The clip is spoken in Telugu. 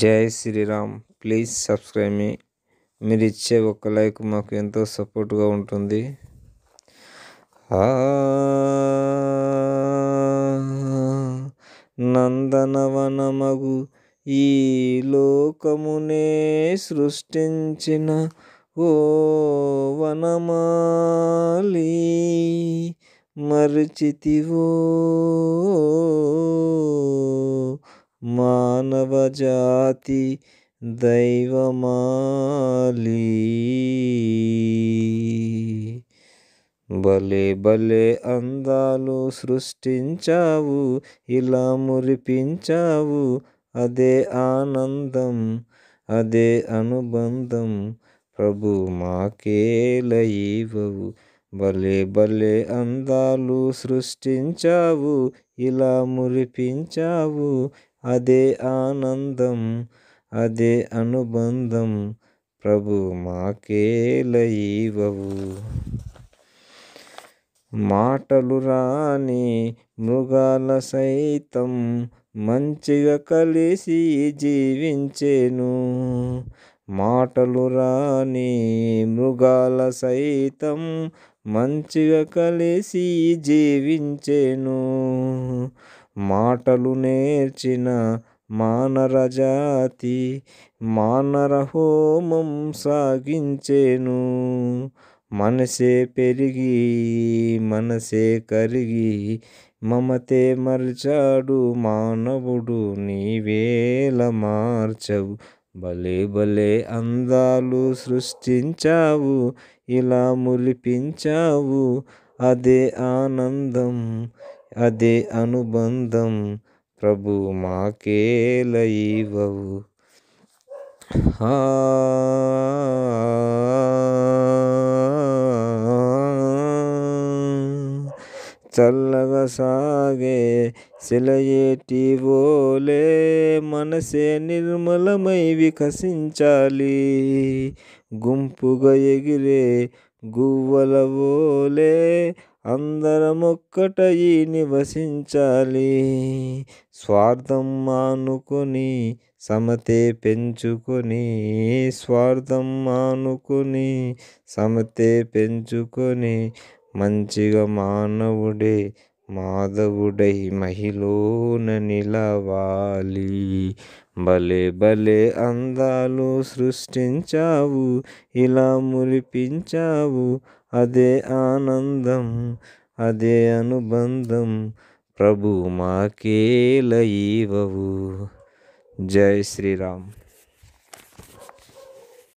జై శ్రీరామ్ ప్లీజ్ సబ్స్క్రైబ్ మీ మీరు ఇచ్చే ఒక లైక్ మాకు ఎంతో సపోర్ట్గా ఉంటుంది నందనవనమగు ఈ లోకమునే సృష్టించిన ఓ వనమాలి మరుచితివో మానవజాతి దైవమాలి భలే భలే అందాలు సృష్టించావు ఇలా మురిపించావు అదే ఆనందం అదే అనుబంధం ప్రభు మాకేలయ్యవు భలే భలే అందాలు సృష్టించావు ఇలా మురిపించావు అదే ఆనందం అదే అనుబంధం ప్రభు మాకేల మాటలు రాని మృగాల సైతం మంచిగా కలిసి జీవించేను మాటలు రాని మృగాల సైతం మంచిగా కలిసి జీవించేను మాటలు నేర్చిన మానరజాతి మానర హోమం సాగించేను మనసే పెరిగి మనసే కరిగి మమతే మరిచాడు మానవుడు నీవేల మార్చవు భలే భలే అందాలు సృష్టించావు ఇలా ములిపించావు అదే ఆనందం అదే అనుబంధం ప్రభు మాకేలైవవు చల్లగా సాగే శిలయేటి ఓలే మనసే నిర్మలమై వికసించాలి గుంపుగా ఎగిరే గువ్వల ఓలే అందరమొక్కట ఈ నివసించాలి స్వార్థం మానుకొని సమతే పెంచుకొని స్వార్థం మానుకొని సమతే పెంచుకొని మంచిగా మానవుడే మాధవుడై మహిళన నిలవాలి భలే భలే అందాలు సృష్టించావు ఇలా మురిపించావు అదే ఆనందం అదే అనుబంధం ప్రభు మాకేలఈవవు జై श्री राम